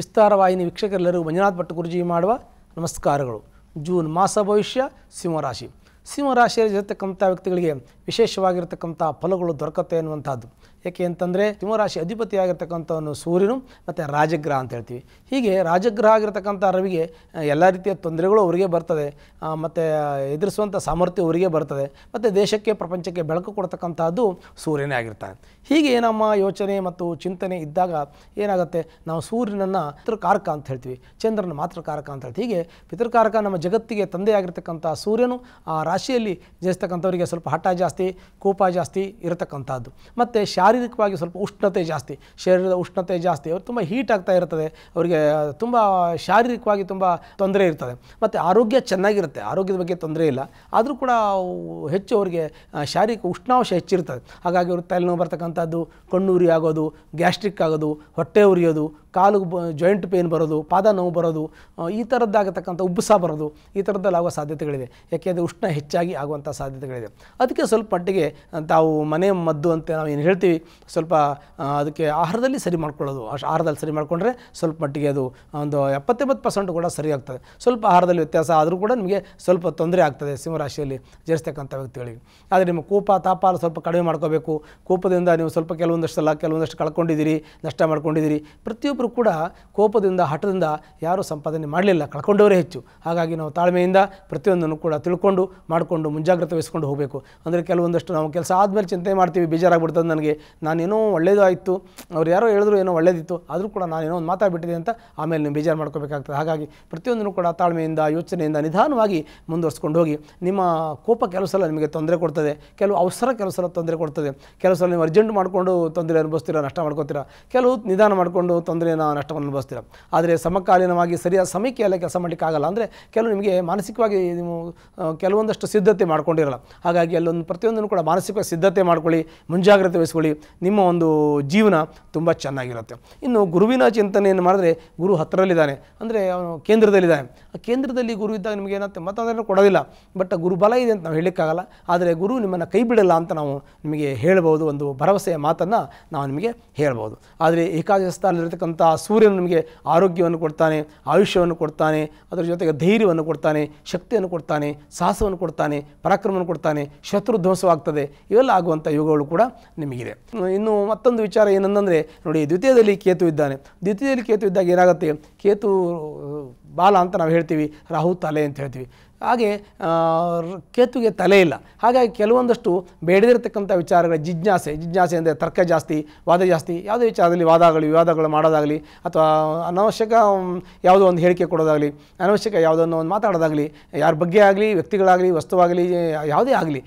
ವಿಸ್ತಾರವಾಹಿನಿ ವೀಕ್ಷಕರೆಲ್ಲರೂ ಮಂಜುನಾಥ್ ಭಟ್ ಗುರುಜಿ ಮಾಡುವ ನಮಸ್ಕಾರಗಳು ಜೂನ್ ಮಾಸ ಭವಿಷ್ಯ ಸಿಂಹರಾಶಿ ಸಿಂಹರಾಶಿಯಲ್ಲಿ ಇರತಕ್ಕಂಥ ವ್ಯಕ್ತಿಗಳಿಗೆ ವಿಶೇಷವಾಗಿರತಕ್ಕಂಥ ಫಲಗಳು ದೊರಕತ್ತೆ ಅನ್ನುವಂಥದ್ದು ಯಾಕೆ ಅಂತಂದರೆ ಸಿಂಹರಾಶಿ ಅಧಿಪತಿ ಆಗಿರ್ತಕ್ಕಂಥವನು ಸೂರ್ಯನು ಮತ್ತು ರಾಜಗ್ರಹ ಅಂತ ಹೇಳ್ತೀವಿ ಹೀಗೆ ರಾಜಗ್ರಹ ಆಗಿರ್ತಕ್ಕಂಥ ರವಿಗೆ ಎಲ್ಲ ರೀತಿಯ ತೊಂದರೆಗಳು ಅವರಿಗೆ ಬರ್ತದೆ ಮತ್ತು ಎದುರಿಸುವಂಥ ಸಾಮರ್ಥ್ಯ ಅವರಿಗೆ ಬರ್ತದೆ ಮತ್ತು ದೇಶಕ್ಕೆ ಪ್ರಪಂಚಕ್ಕೆ ಬೆಳಕು ಕೊಡ್ತಕ್ಕಂಥದ್ದು ಸೂರ್ಯನೇ ಆಗಿರ್ತಾನೆ ಹೀಗೆ ನಮ್ಮ ಯೋಚನೆ ಮತ್ತು ಚಿಂತನೆ ಇದ್ದಾಗ ಏನಾಗುತ್ತೆ ನಾವು ಸೂರ್ಯನನ್ನು ಪಿತೃಕಾರಕ ಅಂತ ಹೇಳ್ತೀವಿ ಚಂದ್ರನ ಮಾತ್ರ ಕಾರಕ ಅಂತ ಹೇಳ್ತೀವಿ ಹೀಗೆ ಪಿತೃಕಾರಕ ನಮ್ಮ ಜಗತ್ತಿಗೆ ತಂದೆ ಆಗಿರ್ತಕ್ಕಂಥ ಸೂರ್ಯನು ಆ ರಾಶಿಯಲ್ಲಿ ಜಯಿಸ್ತಕ್ಕಂಥವರಿಗೆ ಸ್ವಲ್ಪ ಹಠ ಜಾಸ್ತಿ ಕೋಪ ಜಾಸ್ತಿ ಇರತಕ್ಕಂಥದ್ದು ಮತ್ತು ಶಾರೀರಿಕ ಶಾರೀರಿಕವಾಗಿ ಸ್ವಲ್ಪ ಉಷ್ಣತೆ ಜಾಸ್ತಿ ಶರೀರದ ಉಷ್ಣತೆ ಜಾಸ್ತಿ ಅವ್ರು ತುಂಬ ಹೀಟ್ ಆಗ್ತಾ ಇರ್ತದೆ ಅವರಿಗೆ ತುಂಬ ಶಾರೀರಿಕವಾಗಿ ತುಂಬ ತೊಂದರೆ ಇರ್ತದೆ ಮತ್ತು ಆರೋಗ್ಯ ಚೆನ್ನಾಗಿರುತ್ತೆ ಆರೋಗ್ಯದ ಬಗ್ಗೆ ತೊಂದರೆ ಇಲ್ಲ ಆದರೂ ಕೂಡ ಹೆಚ್ಚು ಅವರಿಗೆ ಶಾರೀರಿಕ ಉಷ್ಣಾಂಶ ಹೆಚ್ಚಿರ್ತದೆ ಹಾಗಾಗಿ ಅವರು ತಲೆನೋವು ಬರ್ತಕ್ಕಂಥದ್ದು ಕಣ್ಣು ಉರಿ ಆಗೋದು ಗ್ಯಾಸ್ಟ್ರಿಕ್ ಆಗೋದು ಹೊಟ್ಟೆ ಉರಿಯೋದು ಕಾಲು ಜಾಯಿಂಟ್ ಪೇನ್ ಬರೋದು ಪಾದ ನೋವು ಬರೋದು ಈ ಥರದ್ದಾಗತಕ್ಕಂಥ ಉಬ್ಬಸ ಬರೋದು ಈ ಥರದ್ದಲ್ಲಿ ಆಗುವ ಸಾಧ್ಯತೆಗಳಿದೆ ಯಾಕೆಂದರೆ ಉಷ್ಣ ಹೆಚ್ಚಾಗಿ ಆಗುವಂಥ ಸಾಧ್ಯತೆಗಳಿದೆ ಅದಕ್ಕೆ ಸ್ವಲ್ಪ ಮಟ್ಟಿಗೆ ತಾವು ಮನೆ ಮದ್ದು ಅಂತ ನಾವು ಏನು ಹೇಳ್ತೀವಿ ಸ್ವಲ್ಪ ಅದಕ್ಕೆ ಆಹಾರದಲ್ಲಿ ಸರಿ ಮಾಡ್ಕೊಳ್ಳೋದು ಅಷ್ಟು ಆಹಾರದಲ್ಲಿ ಸರಿ ಮಾಡಿಕೊಂಡ್ರೆ ಸ್ವಲ್ಪ ಮಟ್ಟಿಗೆ ಅದು ಒಂದು ಎಪ್ಪತ್ತೆಂಬತ್ತು ಪರ್ಸೆಂಟ್ ಕೂಡ ಸರಿ ಆಗ್ತದೆ ಸ್ವಲ್ಪ ಆಹಾರದಲ್ಲಿ ವ್ಯತ್ಯಾಸ ಆದರೂ ಕೂಡ ನಿಮಗೆ ಸ್ವಲ್ಪ ತೊಂದರೆ ಆಗ್ತದೆ ಸಿಂಹರಾಶಿಯಲ್ಲಿ ಜರಿಸ್ತಕ್ಕಂಥ ವ್ಯಕ್ತಿಗಳಿಗೆ ಆದರೆ ನಿಮ್ಮ ಕೋಪ ತಾಪ ಸ್ವಲ್ಪ ಕಡಿಮೆ ಮಾಡ್ಕೋಬೇಕು ಕೋಪದಿಂದ ನೀವು ಸ್ವಲ್ಪ ಕೆಲವೊಂದಷ್ಟು ಸಲ ಕೆಲವೊಂದಷ್ಟು ಕಳ್ಕೊಂಡಿದ್ದೀರಿ ನಷ್ಟ ಮಾಡ್ಕೊಂಡಿದ್ದೀರಿ ಪ್ರತಿಯೊಬ್ಬರು ಕೂಡ ಕೋಪದಿಂದ ಹಠದಿಂದ ಯಾರೂ ಸಂಪಾದನೆ ಮಾಡಲಿಲ್ಲ ಕಳ್ಕೊಂಡವರೇ ಹೆಚ್ಚು ಹಾಗಾಗಿ ನಾವು ತಾಳ್ಮೆಯಿಂದ ಪ್ರತಿಯೊಂದನ್ನು ಕೂಡ ತಿಳ್ಕೊಂಡು ಮಾಡಿಕೊಂಡು ಮುಂಜಾಗ್ರತೆ ವಹಿಸ್ಕೊಂಡು ಹೋಗಬೇಕು ಅಂದರೆ ಕೆಲವೊಂದಷ್ಟು ನಾವು ಕೆಲಸ ಆದಮೇಲೆ ಚಿಂತೆ ಮಾಡ್ತೀವಿ ಬೇಜಾರಾಗ್ಬಿಡ್ತದೆ ನನಗೆ ನಾನೇನೋ ಒಳ್ಳೇದಾಯಿತು ಅವ್ರು ಯಾರೋ ಹೇಳಿದ್ರು ಏನೋ ಒಳ್ಳೇದಿತ್ತು ಆದರೂ ಕೂಡ ನಾನೇನೋ ಒಂದು ಮಾತಾಡ್ಬಿಟ್ಟಿದೆ ಅಂತ ಆಮೇಲೆ ನೀವು ಬೇಜಾರು ಮಾಡ್ಕೋಬೇಕಾಗ್ತದೆ ಹಾಗಾಗಿ ಪ್ರತಿಯೊಂದನ್ನು ಕೂಡ ತಾಳ್ಮೆಯಿಂದ ಯೋಚನೆಯಿಂದ ನಿಧಾನವಾಗಿ ಮುಂದುವರ್ಸ್ಕೊಂಡು ಹೋಗಿ ನಿಮ್ಮ ಕೋಪ ಕೆಲವು ಸಲ ನಿಮಗೆ ತೊಂದರೆ ಕೊಡ್ತದೆ ಕೆಲವು ಅವಸರ ಕೆಲಸ ತೊಂದರೆ ಕೊಡ್ತದೆ ಕೆಲಸ ನೀವು ಅರ್ಜೆಂಟ್ ಮಾಡಿಕೊಂಡು ತೊಂದರೆ ಅನುಭವಿಸ್ತೀರಾ ನಷ್ಟ ಮಾಡ್ಕೋತೀರಾ ಕೆಲವು ನಿಧಾನ ಮಾಡಿಕೊಂಡು ತೊಂದರೆ ನಾವು ನಷ್ಟವನ್ನು ಅನುಭವಿಸ್ತೀರ ಆದರೆ ಸಮಕಾಲೀನವಾಗಿ ಸರಿಯಾದ ಸಮಯಕ್ಕೆ ಕೆಲಸ ಆಗಲ್ಲ ಅಂದರೆ ಕೆಲವು ನಿಮಗೆ ಮಾನಸಿಕವಾಗಿ ನೀವು ಕೆಲವೊಂದಷ್ಟು ಸಿದ್ಧತೆ ಮಾಡ್ಕೊಂಡಿರಲ್ಲ ಹಾಗಾಗಿ ಅಲ್ಲೊಂದು ಪ್ರತಿಯೊಂದನ್ನು ಕೂಡ ಮಾನಸಿಕವಾಗಿ ಸಿದ್ಧತೆ ಮಾಡ್ಕೊಳ್ಳಿ ಮುಂಜಾಗ್ರತೆ ವಹಿಸ್ಕೊಳ್ಳಿ ನಿಮ್ಮ ಒಂದು ಜೀವನ ತುಂಬ ಚೆನ್ನಾಗಿರುತ್ತೆ ಇನ್ನು ಗುರುವಿನ ಚಿಂತನೆಯನ್ನು ಮಾಡಿದ್ರೆ ಗುರು ಹತ್ತಿರಲ್ಲಿದ್ದಾನೆ ಅಂದರೆ ಅವನು ಕೇಂದ್ರದಲ್ಲಿದ್ದಾನೆ ಆ ಕೇಂದ್ರದಲ್ಲಿ ಗುರು ಇದ್ದಾಗ ನಿಮಗೆ ಏನಾಗುತ್ತೆ ಅದನ್ನು ಕೊಡೋದಿಲ್ಲ ಬಟ್ ಗುರು ಬಲ ಇದೆ ಅಂತ ನಾವು ಹೇಳಲಿಕ್ಕಾಗಲ್ಲ ಆದರೆ ಗುರು ನಿಮ್ಮನ್ನು ಕೈ ಬಿಡಲ್ಲ ಅಂತ ನಾವು ನಿಮಗೆ ಹೇಳ್ಬೋದು ಒಂದು ಭರವಸೆಯ ಮಾತನ್ನು ನಾವು ನಿಮಗೆ ಹೇಳ್ಬೋದು ಆದರೆ ಸ್ಥಾನದಲ್ಲಿರತಕ್ಕಂಥ ಅಂತ ಸೂರ್ಯನು ನಿಮಗೆ ಆರೋಗ್ಯವನ್ನು ಕೊಡ್ತಾನೆ ಆಯುಷ್ಯವನ್ನು ಕೊಡ್ತಾನೆ ಅದರ ಜೊತೆಗೆ ಧೈರ್ಯವನ್ನು ಕೊಡ್ತಾನೆ ಶಕ್ತಿಯನ್ನು ಕೊಡ್ತಾನೆ ಸಾಹಸವನ್ನು ಕೊಡ್ತಾನೆ ಪರಾಕ್ರಮವನ್ನು ಕೊಡ್ತಾನೆ ಶತ್ರು ಧ್ವಂಸವಾಗ್ತದೆ ಇವೆಲ್ಲ ಆಗುವಂಥ ಯೋಗಗಳು ಕೂಡ ನಿಮಗಿದೆ ಇನ್ನು ಮತ್ತೊಂದು ವಿಚಾರ ಏನಂತಂದರೆ ನೋಡಿ ದ್ವಿತೀಯದಲ್ಲಿ ಕೇತು ಇದ್ದಾನೆ ದ್ವಿತೀಯದಲ್ಲಿ ಕೇತು ಇದ್ದಾಗ ಏನಾಗುತ್ತೆ ಕೇತು ಬಾಲ ಅಂತ ನಾವು ಹೇಳ್ತೀವಿ ರಾಹು ತಲೆ ಅಂತ ಹೇಳ್ತೀವಿ ಹಾಗೆ ಕೇತುಗೆ ತಲೆ ಇಲ್ಲ ಹಾಗಾಗಿ ಕೆಲವೊಂದಷ್ಟು ಬೇಡದಿರತಕ್ಕಂಥ ವಿಚಾರಗಳ ಜಿಜ್ಞಾಸೆ ಜಿಜ್ಞಾಸೆ ಅಂದರೆ ತರ್ಕ ಜಾಸ್ತಿ ವಾದ ಜಾಸ್ತಿ ಯಾವುದೇ ವಿಚಾರದಲ್ಲಿ ವಾದಗಳು ವಿವಾದಗಳು ಮಾಡೋದಾಗಲಿ ಅಥವಾ ಅನವಶ್ಯಕ ಯಾವುದೋ ಒಂದು ಹೇಳಿಕೆ ಕೊಡೋದಾಗಲಿ ಅನವಶ್ಯಕ ಯಾವುದನ್ನು ಒಂದು ಮಾತಾಡೋದಾಗಲಿ ಯಾರ ಬಗ್ಗೆ ಆಗಲಿ ವ್ಯಕ್ತಿಗಳಾಗಲಿ ವಸ್ತುವಾಗಲಿ ಯಾವುದೇ ಆಗಲಿ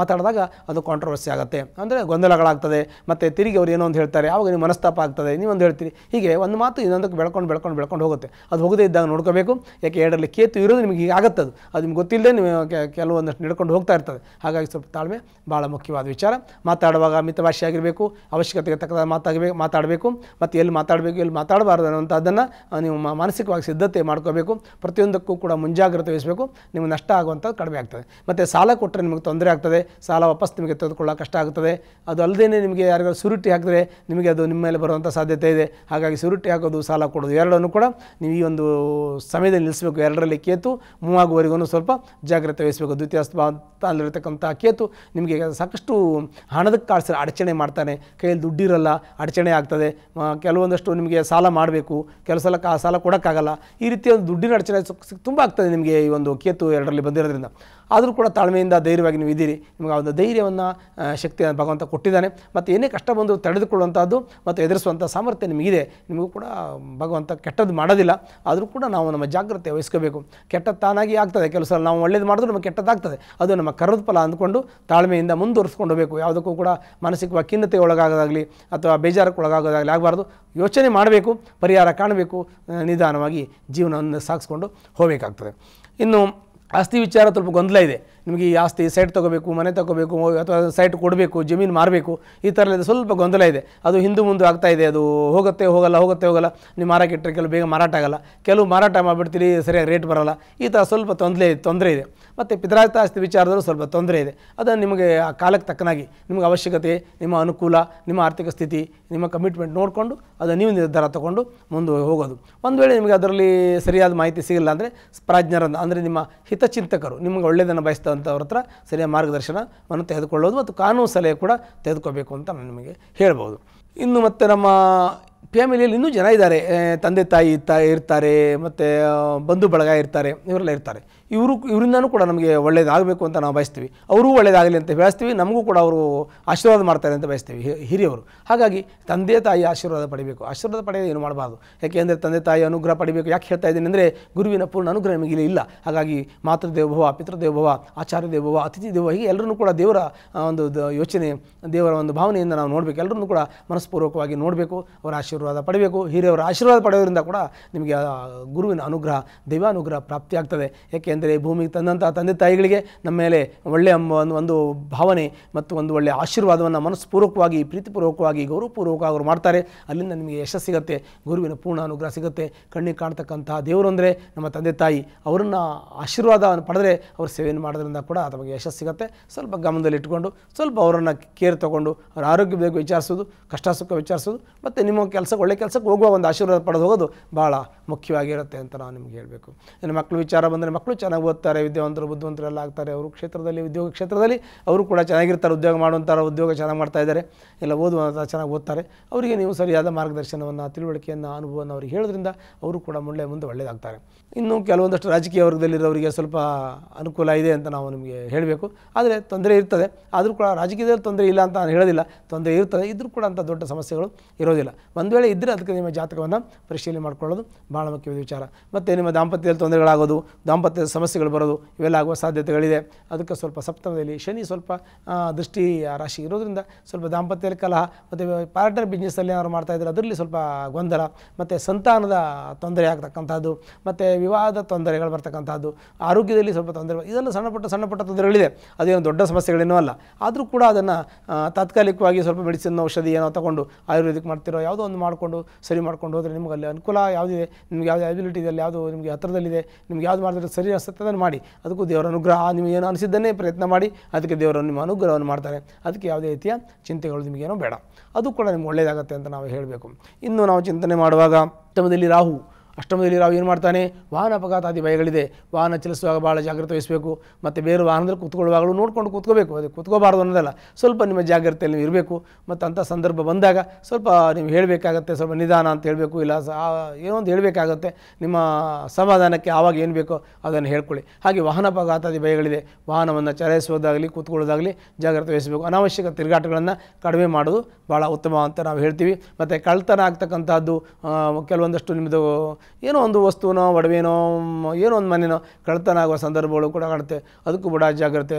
ಮಾತಾಡಿದಾಗ ಅದು ಕಾಂಟ್ರವರ್ಸಿ ಆಗುತ್ತೆ ಅಂದರೆ ಗೊಂದಲಗಳಾಗ್ತದೆ ಮತ್ತು ತಿರುಗಿ ಅವ್ರು ಏನೋ ಒಂದು ಹೇಳ್ತಾರೆ ಯಾವಾಗ ನೀವು ಮನಸ್ತಾಪ ಆಗ್ತದೆ ನೀವೊಂದು ಹೇಳ್ತೀರಿ ಹೀಗೆ ಒಂದು ಮಾತು ಇನ್ನೊಂದಕ್ಕೆ ಬೆಳ್ಕೊಂಡು ಬೆಳ್ಕೊಂಡು ಬೆಳ್ಕೊಂಡು ಹೋಗುತ್ತೆ ಅದು ಹೋಗದೇ ಇದ್ದಾಗ ನೋಡ್ಕೋಬೇಕು ಯಾಕೆ ಎರಡರಲ್ಲಿ ಕೇತು ಇರೋದು ನಿಮಗೆ ಅದು ಅದು ನಿಮ್ಗೆ ಗೊತ್ತಿಲ್ಲದೆ ನೀವು ಕೆಲವೊಂದಷ್ಟು ನಡ್ಕೊಂಡು ಹೋಗ್ತಾ ಇರ್ತದೆ ಹಾಗಾಗಿ ಸ್ವಲ್ಪ ತಾಳ್ಮೆ ಭಾಳ ಮುಖ್ಯವಾದ ವಿಚಾರ ಮಾತಾಡುವಾಗ ಆಗಿರಬೇಕು ಅವಶ್ಯಕತೆಗೆ ತಕ್ಕಂಥ ಮಾತಾಗಬೇಕು ಮಾತಾಡಬೇಕು ಮತ್ತು ಎಲ್ಲಿ ಮಾತಾಡಬೇಕು ಎಲ್ಲಿ ಮಾತಾಡಬಾರ್ದು ಅನ್ನೋಂಥದ್ದನ್ನು ನೀವು ಮಾನಸಿಕವಾಗಿ ಸಿದ್ಧತೆ ಮಾಡ್ಕೋಬೇಕು ಪ್ರತಿಯೊಂದಕ್ಕೂ ಕೂಡ ಮುಂಜಾಗ್ರತೆ ವಹಿಸಬೇಕು ನಿಮಗೆ ನಷ್ಟ ಆಗುವಂಥದ್ದು ಕಡಿಮೆ ಆಗ್ತದೆ ಮತ್ತು ಸಾಲ ಕೊಟ್ಟರೆ ನಿಮಗೆ ತೊಂದರೆ ಆಗ್ತದೆ ಸಾಲ ವಾಪಸ್ ನಿಮಗೆ ತೆಗೆದುಕೊಳ್ಳೋ ಕಷ್ಟ ಆಗ್ತದೆ ಅದು ಅಲ್ಲದೇ ನಿಮಗೆ ಯಾರಿಗಾದ್ರು ಸುರುಟಿ ಹಾಕಿದ್ರೆ ನಿಮಗೆ ಅದು ನಿಮ್ಮ ಮೇಲೆ ಬರುವಂಥ ಸಾಧ್ಯತೆ ಇದೆ ಹಾಗಾಗಿ ಸುರುಟಿ ಹಾಕೋದು ಸಾಲ ಕೊಡೋದು ಎರಡನ್ನು ಕೂಡ ನೀವು ಈ ಒಂದು ಸಮಯದಲ್ಲಿ ನಿಲ್ಲಿಸಬೇಕು ಎರಡರಲ್ಲಿ ಕೇತು ಮೂವಾಗುವರೆಗೂ ಸ್ವಲ್ಪ ಜಾಗ್ರತೆ ವಹಿಸಬೇಕು ದ್ವಿತೀಯ ಸ್ಥಾನದಲ್ಲಿರ್ತಕ್ಕಂಥ ಕೇತು ನಿಮಗೆ ಸಾಕಷ್ಟು ಹಣದ ಕಾಡ್ಸ ಅಡಚಣೆ ಮಾಡ್ತಾನೆ ಕೈಯಲ್ಲಿ ದುಡ್ಡಿರಲ್ಲ ಅಡಚಣೆ ಆಗ್ತದೆ ಕೆಲವೊಂದಷ್ಟು ನಿಮಗೆ ಸಾಲ ಮಾಡಬೇಕು ಕೆಲವು ಸಲ ಆ ಸಾಲ ಕೊಡೋಕ್ಕಾಗಲ್ಲ ಈ ರೀತಿಯ ಒಂದು ದುಡ್ಡಿನ ಅಡಚಣೆ ತುಂಬ ಆಗ್ತದೆ ನಿಮಗೆ ಈ ಒಂದು ಕೇತು ಎರಡರಲ್ಲಿ ಬಂದಿರೋದ್ರಿಂದ ಆದರೂ ಕೂಡ ತಾಳ್ಮೆಯಿಂದ ಧೈರ್ಯವಾಗಿ ನೀವು ಇದ್ದೀರಿ ನಿಮಗೆ ಆ ಒಂದು ಧೈರ್ಯವನ್ನು ಶಕ್ತಿಯನ್ನು ಭಗವಂತ ಕೊಟ್ಟಿದ್ದಾನೆ ಮತ್ತು ಏನೇ ಕಷ್ಟ ಬಂದರೂ ತಡೆದುಕೊಳ್ಳುವಂಥದ್ದು ಮತ್ತು ಎದುರಿಸುವಂಥ ಸಾಮರ್ಥ್ಯ ನಿಮಗಿದೆ ನಿಮಗೂ ಕೂಡ ಭಗವಂತ ಕೆಟ್ಟದ್ದು ಮಾಡೋದಿಲ್ಲ ಆದರೂ ಕೂಡ ನಾವು ನಮ್ಮ ಜಾಗ್ರತೆ ವಹಿಸ್ಕೋಬೇಕು ಕೆಟ್ಟ ತಾನಾಗಿ ಆಗ್ತದೆ ಆಗ್ತದೆ ಕೆಲವು ಸಲ ನಾವು ಒಳ್ಳೇದು ಮಾಡಿದ್ರೆ ನಮಗೆ ಕೆಟ್ಟದಾಗ್ತದೆ ಅದು ನಮ್ಮ ಕರದ ಫಲ ಅಂದ್ಕೊಂಡು ತಾಳ್ಮೆಯಿಂದ ಮುಂದುವರಿಸ್ಕೊಂಡು ಹೋಗಬೇಕು ಯಾವುದಕ್ಕೂ ಕೂಡ ಮಾನಸಿಕವಾಗಿ ಖಿನ್ನತೆ ಒಳಗಾಗೋದಾಗಲಿ ಅಥವಾ ಬೇಜಾರಕ್ಕೆ ಒಳಗಾಗೋದಾಗಲಿ ಆಗಬಾರ್ದು ಯೋಚನೆ ಮಾಡಬೇಕು ಪರಿಹಾರ ಕಾಣಬೇಕು ನಿಧಾನವಾಗಿ ಜೀವನವನ್ನು ಸಾಗಿಸ್ಕೊಂಡು ಹೋಗಬೇಕಾಗ್ತದೆ ಇನ್ನು ಆಸ್ತಿ ವಿಚಾರ ಸ್ವಲ್ಪ ಗೊಂದಲ ಇದೆ ನಿಮಗೆ ಈ ಆಸ್ತಿ ಸೈಟ್ ತೊಗೋಬೇಕು ಮನೆ ತೊಗೋಬೇಕು ಅಥವಾ ಸೈಟ್ ಕೊಡಬೇಕು ಜಮೀನು ಮಾರಬೇಕು ಈ ಇದೆ ಸ್ವಲ್ಪ ಗೊಂದಲ ಇದೆ ಅದು ಹಿಂದೆ ಮುಂದೆ ಆಗ್ತಾಯಿದೆ ಇದೆ ಅದು ಹೋಗುತ್ತೆ ಹೋಗಲ್ಲ ಹೋಗುತ್ತೆ ಹೋಗಲ್ಲ ನೀವು ಮಾರಾಕಿಟ್ಟರೆ ಇಟ್ಟರೆ ಕೆಲವು ಬೇಗ ಮಾರಾಟ ಆಗಲ್ಲ ಕೆಲವು ಮಾರಾಟ ಮಾಡಿಬಿಡ್ತೀರಿ ಸರಿಯಾಗಿ ರೇಟ್ ಬರಲ್ಲ ಈ ಥರ ಸ್ವಲ್ಪ ತೊಂದರೆ ತೊಂದರೆ ಇದೆ ಮತ್ತು ಪಿತ್ರಾರ್ಥ ಆಸ್ತಿ ವಿಚಾರದಲ್ಲೂ ಸ್ವಲ್ಪ ತೊಂದರೆ ಇದೆ ಅದನ್ನು ನಿಮಗೆ ಆ ಕಾಲಕ್ಕೆ ತಕ್ಕನಾಗಿ ನಿಮಗೆ ಅವಶ್ಯಕತೆ ನಿಮ್ಮ ಅನುಕೂಲ ನಿಮ್ಮ ಆರ್ಥಿಕ ಸ್ಥಿತಿ ನಿಮ್ಮ ಕಮಿಟ್ಮೆಂಟ್ ನೋಡಿಕೊಂಡು ಅದನ್ನು ನೀವು ನಿರ್ಧಾರ ತಗೊಂಡು ಮುಂದೆ ಹೋಗೋದು ಒಂದು ವೇಳೆ ನಿಮಗೆ ಅದರಲ್ಲಿ ಸರಿಯಾದ ಮಾಹಿತಿ ಸಿಗಲ್ಲ ಅಂದರೆ ಪ್ರಾಜ್ಞರನ್ನು ಅಂದರೆ ನಿಮ್ಮ ಹಿತ ಚಿಂತಕರು ನಿಮಗೆ ಒಳ್ಳೆಯದನ್ನು ಬಯಸ್ತಂಥವ್ರ ಹತ್ರ ಸರಿಯಾದ ಮಾರ್ಗದರ್ಶನವನ್ನು ತೆಗೆದುಕೊಳ್ಳೋದು ಮತ್ತು ಕಾನೂನು ಸಲಹೆ ಕೂಡ ತೆಗೆದುಕೋಬೇಕು ಅಂತ ನಾನು ನಿಮಗೆ ಹೇಳ್ಬೋದು ಇನ್ನು ಮತ್ತು ನಮ್ಮ ಫ್ಯಾಮಿಲಿಯಲ್ಲಿ ಇನ್ನೂ ಜನ ಇದ್ದಾರೆ ತಂದೆ ತಾಯಿ ತಾಯಿ ಇರ್ತಾರೆ ಮತ್ತು ಬಂಧು ಬಳಗ ಇರ್ತಾರೆ ಇವರೆಲ್ಲ ಇರ್ತಾರೆ ಇವರು ಇವರಿಂದನೂ ಕೂಡ ನಮಗೆ ಒಳ್ಳೆಯದಾಗಬೇಕು ಅಂತ ನಾವು ಬಯಸ್ತೀವಿ ಅವರೂ ಒಳ್ಳೇದಾಗಲಿ ಅಂತ ಬಯಸ್ತೀವಿ ನಮಗೂ ಕೂಡ ಅವರು ಆಶೀರ್ವಾದ ಮಾಡ್ತಾರೆ ಅಂತ ಬಯಸ್ತೀವಿ ಹಿರಿಯವರು ಹಾಗಾಗಿ ತಂದೆ ತಾಯಿ ಆಶೀರ್ವಾದ ಪಡಿಬೇಕು ಆಶೀರ್ವಾದ ಪಡೆಯೋದು ಏನು ಮಾಡಬಾರ್ದು ಯಾಕೆಂದರೆ ತಂದೆ ತಾಯಿ ಅನುಗ್ರಹ ಪಡಿಬೇಕು ಯಾಕೆ ಹೇಳ್ತಾ ಇದ್ದೀನಿ ಅಂದರೆ ಗುರುವಿನ ಪೂರ್ಣ ಅನುಗ್ರಹ ನಮಗೆ ಇಲ್ಲ ಹಾಗಾಗಿ ಮಾತೃದೇವಭವ ಪಿತೃದೇವಭವ ಆಚಾರ್ಯ ದೇವಭವ ಅತಿಥಿ ದೇವ ಹೀಗೆ ಎಲ್ಲರನ್ನೂ ಕೂಡ ದೇವರ ಒಂದು ಯೋಚನೆ ದೇವರ ಒಂದು ಭಾವನೆಯಿಂದ ನಾವು ನೋಡಬೇಕು ಎಲ್ಲರನ್ನೂ ಕೂಡ ಮನಸ್ಪೂರ್ವಕವಾಗಿ ನೋಡಬೇಕು ಅವರ ಆಶೀರ್ವಾದ ಪಡಬೇಕು ಹಿರಿಯವರ ಆಶೀರ್ವಾದ ಪಡೆಯೋದ್ರಿಂದ ಕೂಡ ನಿಮಗೆ ಗುರುವಿನ ಅನುಗ್ರಹ ದೈವಾನುಗ್ರಹ ಪ್ರಾಪ್ತಿಯಾಗ್ತದೆ ಯಾಕೆಂದರೆ ಏಕೆಂದರೆ ಭೂಮಿಗೆ ತಂದಂಥ ತಂದೆ ತಾಯಿಗಳಿಗೆ ನಮ್ಮ ಮೇಲೆ ಒಳ್ಳೆಯ ಒಂದು ಭಾವನೆ ಮತ್ತು ಒಂದು ಒಳ್ಳೆಯ ಆಶೀರ್ವಾದವನ್ನು ಮನಸ್ಸುಪೂರ್ವಕವಾಗಿ ಪ್ರೀತಿಪೂರ್ವಕವಾಗಿ ಗೌರವಪೂರ್ವಕವಾಗಿ ಅವರು ಮಾಡ್ತಾರೆ ಅಲ್ಲಿಂದ ನಿಮಗೆ ಯಶಸ್ಸು ಸಿಗುತ್ತೆ ಗುರುವಿನ ಪೂರ್ಣ ಅನುಗ್ರಹ ಸಿಗುತ್ತೆ ಕಣ್ಣಿಗೆ ಕಾಣ್ತಕ್ಕಂತಹ ದೇವರು ಅಂದರೆ ನಮ್ಮ ತಂದೆ ತಾಯಿ ಅವರನ್ನು ಆಶೀರ್ವಾದವನ್ನು ಪಡೆದರೆ ಅವ್ರ ಸೇವೆಯನ್ನು ಮಾಡೋದ್ರಿಂದ ಕೂಡ ತಮಗೆ ಯಶಸ್ಸು ಸಿಗುತ್ತೆ ಸ್ವಲ್ಪ ಗಮನದಲ್ಲಿ ಇಟ್ಕೊಂಡು ಸ್ವಲ್ಪ ಅವರನ್ನು ಕೇರ್ ತಗೊಂಡು ಅವರ ಆರೋಗ್ಯ ಬೇಕು ವಿಚಾರಿಸೋದು ಕಷ್ಟ ಸುಖ ವಿಚಾರಿಸೋದು ಮತ್ತು ನಿಮ್ಮ ಕೆಲಸಕ್ಕೆ ಒಳ್ಳೆ ಕೆಲಸಕ್ಕೆ ಹೋಗುವ ಒಂದು ಆಶೀರ್ವಾದ ಪಡೆದು ಹೋಗೋದು ಭಾಳ ಮುಖ್ಯವಾಗಿರುತ್ತೆ ಅಂತ ನಾನು ನಿಮ್ಗೆ ಹೇಳಬೇಕು ಇನ್ನು ಮಕ್ಕಳು ವಿಚಾರ ಬಂದರೆ ಮಕ್ಕಳು ಚೆನ್ನಾಗಿ ಓದ್ತಾರೆ ವಿದ್ಯಾವಂತರು ಎಲ್ಲ ಆಗ್ತಾರೆ ಅವರು ಕ್ಷೇತ್ರದಲ್ಲಿ ಉದ್ಯೋಗ ಕ್ಷೇತ್ರದಲ್ಲಿ ಅವರು ಕೂಡ ಚೆನ್ನಾಗಿರ್ತಾರೆ ಉದ್ಯೋಗ ಮಾಡುವಂಥ ಉದ್ಯೋಗ ಚೆನ್ನಾಗಿ ಮಾಡ್ತಾ ಇದ್ದಾರೆ ಎಲ್ಲ ಓದುವಂಥ ಚೆನ್ನಾಗಿ ಓದ್ತಾರೆ ಅವರಿಗೆ ನೀವು ಸರಿಯಾದ ಮಾರ್ಗದರ್ಶನವನ್ನು ತಿಳುವಳಿಕೆಯನ್ನು ಅನುಭವವನ್ನು ಅವ್ರಿಗೆ ಹೇಳೋದ್ರಿಂದ ಅವರು ಕೂಡ ಮುಳ್ಳೆ ಮುಂದೆ ಒಳ್ಳೆಯದಾಗ್ತಾರೆ ಇನ್ನು ಕೆಲವೊಂದಷ್ಟು ರಾಜಕೀಯ ವರ್ಗದಲ್ಲಿರೋರಿಗೆ ಸ್ವಲ್ಪ ಅನುಕೂಲ ಇದೆ ಅಂತ ನಾವು ನಿಮಗೆ ಹೇಳಬೇಕು ಆದರೆ ತೊಂದರೆ ಇರ್ತದೆ ಆದರೂ ಕೂಡ ರಾಜಕೀಯದಲ್ಲಿ ತೊಂದರೆ ಇಲ್ಲ ಅಂತ ನಾನು ಹೇಳೋದಿಲ್ಲ ತೊಂದರೆ ಇರ್ತದೆ ಇದ್ರೂ ಕೂಡ ಅಂಥ ದೊಡ್ಡ ಸಮಸ್ಯೆಗಳು ಇರೋದಿಲ್ಲ ಒಂದು ವೇಳೆ ಇದ್ದರೆ ಅದಕ್ಕೆ ನಿಮ್ಮ ಜಾತಕವನ್ನು ಪರಿಶೀಲನೆ ಮಾಡಿಕೊಳ್ಳೋದು ಭಾಳ ಮುಖ್ಯವಾದ ವಿಚಾರ ಮತ್ತು ನಿಮ್ಮ ದಾಂಪತ್ಯದಲ್ಲಿ ತೊಂದರೆಗಳಾಗೋದು ದಾಂಪತ್ಯ ಸಮಸ್ಯೆಗಳು ಬರೋದು ಇವೆಲ್ಲ ಆಗುವ ಸಾಧ್ಯತೆಗಳಿದೆ ಅದಕ್ಕೆ ಸ್ವಲ್ಪ ಸಪ್ತಮದಲ್ಲಿ ಶನಿ ಸ್ವಲ್ಪ ದೃಷ್ಟಿ ರಾಶಿ ಇರೋದ್ರಿಂದ ಸ್ವಲ್ಪ ದಾಂಪತ್ಯ ಕಲಹ ಮತ್ತು ಪಾರ್ಟ್ನರ್ ಬಿಸ್ನೆಸ್ಸಲ್ಲಿ ಏನಾದ್ರು ಮಾಡ್ತಾ ಇದ್ದಾರೆ ಅದರಲ್ಲಿ ಸ್ವಲ್ಪ ಗೊಂದಲ ಮತ್ತು ಸಂತಾನದ ತೊಂದರೆ ಆಗ್ತಕ್ಕಂಥದ್ದು ಮತ್ತು ವಿವಾಹದ ತೊಂದರೆಗಳು ಬರ್ತಕ್ಕಂಥದ್ದು ಆರೋಗ್ಯದಲ್ಲಿ ಸ್ವಲ್ಪ ತೊಂದರೆ ಇದೆಲ್ಲ ಸಣ್ಣ ಪುಟ್ಟ ಸಣ್ಣ ಪುಟ್ಟ ತೊಂದರೆಗಳಿದೆ ಅದೇನು ದೊಡ್ಡ ಸಮಸ್ಯೆಗಳೇನೂ ಅಲ್ಲ ಆದರೂ ಕೂಡ ಅದನ್ನು ತಾತ್ಕಾಲಿಕವಾಗಿ ಸ್ವಲ್ಪ ಮೆಡಿಸಿನ್ ಔಷಧಿ ಏನೋ ತಗೊಂಡು ಆಯುರ್ವೇದಿಕ್ ಮಾಡ್ತಿರೋ ಯಾವುದೋ ಒಂದು ಮಾಡಿಕೊಂಡು ಸರಿ ಮಾಡ್ಕೊಂಡು ಹೋದರೆ ನಿಮಗೆ ಅಲ್ಲಿ ಅನುಕೂಲ ಯಾವುದಿದೆ ನಿಮ್ಗೆ ಯಾವುದೇ ಅಬಿಲಿಟಿ ಇದೆ ಯಾವುದು ನಿಮಗೆ ಹತ್ತಿರದಲ್ಲಿದೆ ನಿಮ್ಗೆ ಯಾವುದು ಮಾಡಿದ್ರೆ ಸರಿ ಸತ್ಯದನ್ನು ಮಾಡಿ ಅದಕ್ಕೂ ದೇವರ ಅನುಗ್ರಹ ನಿಮಗೆ ಏನು ಅನಿಸಿದ್ದನ್ನೇ ಪ್ರಯತ್ನ ಮಾಡಿ ಅದಕ್ಕೆ ದೇವರು ನಿಮ್ಮ ಅನುಗ್ರಹವನ್ನು ಮಾಡ್ತಾರೆ ಅದಕ್ಕೆ ಯಾವುದೇ ರೀತಿಯ ಚಿಂತೆಗಳು ನಿಮಗೇನೋ ಬೇಡ ಅದು ಕೂಡ ನಿಮ್ಗೆ ಒಳ್ಳೆಯದಾಗುತ್ತೆ ಅಂತ ನಾವು ಹೇಳಬೇಕು ಇನ್ನು ನಾವು ಚಿಂತನೆ ಮಾಡುವಾಗ ಉತ್ತಮದಲ್ಲಿ ರಾಹು ಅಷ್ಟಮದಲ್ಲಿ ರಾವ್ ಏನು ಮಾಡ್ತಾನೆ ವಾಹನ ಅಪಘಾತಾದಿ ಭಯಗಳಿದೆ ವಾಹನ ಚಲಿಸುವಾಗ ಭಾಳ ಜಾಗ್ರತೆ ವಹಿಸಬೇಕು ಮತ್ತು ಬೇರೆ ವಾಹನದಲ್ಲಿ ಕೂತ್ಕೊಳ್ಳುವಾಗಲೂ ನೋಡ್ಕೊಂಡು ಕೂತ್ಕೋಬೇಕು ಅದಕ್ಕೆ ಕೂತ್ಕೋಬಾರ್ದು ಅನ್ನೋದಲ್ಲ ಸ್ವಲ್ಪ ನಿಮ್ಮ ಜಾಗ್ರತೆಯಲ್ಲಿ ಇರಬೇಕು ಮತ್ತು ಅಂಥ ಸಂದರ್ಭ ಬಂದಾಗ ಸ್ವಲ್ಪ ನೀವು ಹೇಳಬೇಕಾಗತ್ತೆ ಸ್ವಲ್ಪ ನಿಧಾನ ಅಂತ ಹೇಳಬೇಕು ಇಲ್ಲ ಏನೋ ಒಂದು ಹೇಳಬೇಕಾಗತ್ತೆ ನಿಮ್ಮ ಸಮಾಧಾನಕ್ಕೆ ಆವಾಗ ಏನು ಬೇಕೋ ಅದನ್ನು ಹೇಳ್ಕೊಳ್ಳಿ ಹಾಗೆ ವಾಹನ ಅಪಘಾತಾದಿ ಭಯಗಳಿದೆ ವಾಹನವನ್ನು ಚಲಾಯಿಸುವುದಾಗಲಿ ಕೂತ್ಕೊಳ್ಳೋದಾಗಲಿ ಜಾಗ್ರತೆ ವಹಿಸಬೇಕು ಅನಾವಶ್ಯಕ ತಿರುಗಾಟಗಳನ್ನು ಕಡಿಮೆ ಮಾಡೋದು ಭಾಳ ಉತ್ತಮ ಅಂತ ನಾವು ಹೇಳ್ತೀವಿ ಮತ್ತು ಕಳ್ತನ ಆಗ್ತಕ್ಕಂಥದ್ದು ಕೆಲವೊಂದಷ್ಟು ನಿಮ್ಮದು ಏನೋ ಒಂದು ವಸ್ತುವೋ ಒಡವೆನೋ ಏನೋ ಒಂದು ಮನೆನೋ ಕಳ್ತನ ಆಗುವ ಸಂದರ್ಭಗಳು ಕೂಡ ಕಾಣುತ್ತೆ ಅದಕ್ಕೂ ಕೂಡ ಜಾಗ್ರತೆ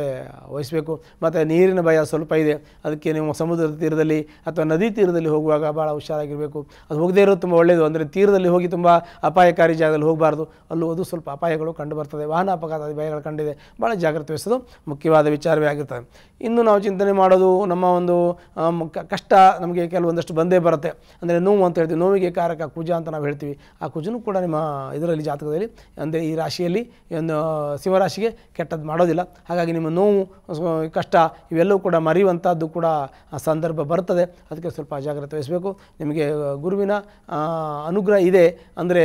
ವಹಿಸಬೇಕು ಮತ್ತು ನೀರಿನ ಭಯ ಸ್ವಲ್ಪ ಇದೆ ಅದಕ್ಕೆ ನೀವು ಸಮುದ್ರ ತೀರದಲ್ಲಿ ಅಥವಾ ನದಿ ತೀರದಲ್ಲಿ ಹೋಗುವಾಗ ಭಾಳ ಹುಷಾರಾಗಿರಬೇಕು ಅದು ಹೋಗದೇ ಇರೋದು ತುಂಬ ಒಳ್ಳೆಯದು ಅಂದರೆ ತೀರದಲ್ಲಿ ಹೋಗಿ ತುಂಬ ಅಪಾಯಕಾರಿ ಜಾಗದಲ್ಲಿ ಹೋಗಬಾರ್ದು ಅಲ್ಲೂ ಅದು ಸ್ವಲ್ಪ ಅಪಾಯಗಳು ಕಂಡು ಬರ್ತದೆ ವಾಹನ ಅಪಘಾತ ಭಯಗಳು ಕಂಡಿದೆ ಭಾಳ ಜಾಗ್ರತೆ ವಹಿಸೋದು ಮುಖ್ಯವಾದ ವಿಚಾರವೇ ಆಗಿರ್ತದೆ ಇನ್ನು ನಾವು ಚಿಂತನೆ ಮಾಡೋದು ನಮ್ಮ ಒಂದು ಕಷ್ಟ ನಮಗೆ ಕೆಲವೊಂದಷ್ಟು ಬಂದೇ ಬರುತ್ತೆ ಅಂದರೆ ನೋವು ಅಂತ ಹೇಳ್ತೀವಿ ನೋವಿಗೆ ಕಾರಕ ಕುಜ ಅಂತ ನಾವು ಹೇಳ್ತೀವಿ ಆ ಕುಜ ಕೂಡ ನಿಮ್ಮ ಇದರಲ್ಲಿ ಜಾತಕದಲ್ಲಿ ಅಂದರೆ ಈ ರಾಶಿಯಲ್ಲಿ ಒಂದು ಶಿವರಾಶಿಗೆ ಕೆಟ್ಟದ್ದು ಮಾಡೋದಿಲ್ಲ ಹಾಗಾಗಿ ನಿಮ್ಮ ನೋವು ಕಷ್ಟ ಇವೆಲ್ಲವೂ ಕೂಡ ಮರೆಯುವಂಥದ್ದು ಕೂಡ ಸಂದರ್ಭ ಬರ್ತದೆ ಅದಕ್ಕೆ ಸ್ವಲ್ಪ ಜಾಗ್ರತೆ ವಹಿಸಬೇಕು ನಿಮಗೆ ಗುರುವಿನ ಅನುಗ್ರಹ ಇದೆ ಅಂದರೆ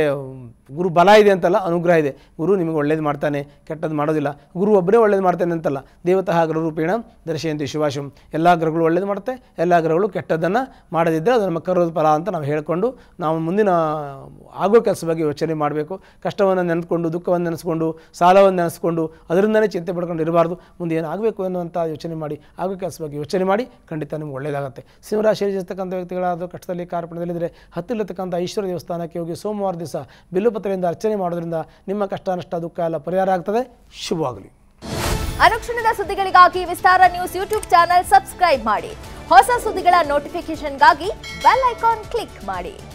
ಗುರು ಬಲ ಇದೆ ಅಂತಲ್ಲ ಅನುಗ್ರಹ ಇದೆ ಗುರು ನಿಮಗೆ ಒಳ್ಳೇದು ಮಾಡ್ತಾನೆ ಕೆಟ್ಟದ್ದು ಮಾಡೋದಿಲ್ಲ ಗುರು ಒಬ್ಬರೇ ಒಳ್ಳೇದು ಮಾಡ್ತಾನೆ ಅಂತಲ್ಲ ದೇವತಃ ಗ್ರಹರೂಪೇಣ ದರ್ಶಯಂತಿ ಶಿವಾಶಂ ಎಲ್ಲ ಗ್ರಹಗಳು ಒಳ್ಳೇದು ಮಾಡುತ್ತೆ ಎಲ್ಲ ಗ್ರಹಗಳು ಕೆಟ್ಟದ್ದನ್ನು ಮಾಡದಿದ್ದರೆ ಅದು ನಮ್ಮ ಕರೋದು ಫಲ ಅಂತ ನಾವು ಹೇಳಿಕೊಂಡು ನಾವು ಮುಂದಿನ ಆಗೋ ಕೆಲಸ ರಿಟರ್ನ್ಸ್ ಯೋಚನೆ ಮಾಡಬೇಕು ಕಷ್ಟವನ್ನು ನೆನೆಸ್ಕೊಂಡು ದುಃಖವನ್ನು ನೆನೆಸ್ಕೊಂಡು ಸಾಲವನ್ನು ನೆನೆಸ್ಕೊಂಡು ಅದರಿಂದಲೇ ಚಿಂತೆ ಪಡ್ಕೊಂಡು ಇರಬಾರ್ದು ಮುಂದೆ ಏನಾಗಬೇಕು ಅನ್ನುವಂಥ ಯೋಚನೆ ಮಾಡಿ ಆಗೋ ಕೆಲಸ ಯೋಚನೆ ಮಾಡಿ ಖಂಡಿತ ನಿಮ್ಗೆ ಒಳ್ಳೆಯದಾಗುತ್ತೆ ಸಿಂಹರಾಶಿಯಲ್ಲಿ ಇರ್ತಕ್ಕಂಥ ವ್ಯಕ್ತಿಗಳಾದರೂ ಕಷ್ಟದಲ್ಲಿ ಕಾರ್ಪಣದಲ್ಲಿದ್ದರೆ ಹತ್ತಿರತಕ್ಕಂಥ ಈಶ್ವರ ದೇವಸ್ಥಾನಕ್ಕೆ ಹೋಗಿ ಸೋಮವಾರ ದಿವಸ ಬಿಲ್ಲುಪತ್ರದಿಂದ ಅರ್ಚನೆ ಮಾಡೋದ್ರಿಂದ ನಿಮ್ಮ ಕಷ್ಟ ನಷ್ಟ ದುಃಖ ಎಲ್ಲ ಪರಿಹಾರ ಆಗ್ತದೆ ಶುಭವಾಗಲಿ ಅನುಕ್ಷಣದ ಸುದ್ದಿಗಳಿಗಾಗಿ Vistara news YouTube channel subscribe ಮಾಡಿ ಹೊಸ ಸುದ್ದಿಗಳ ನೋಟಿಫಿಕೇಶನ್ಗಾಗಿ ಬೆಲ್ ಐಕಾನ್ ಕ್ಲಿಕ್ ಮಾಡಿ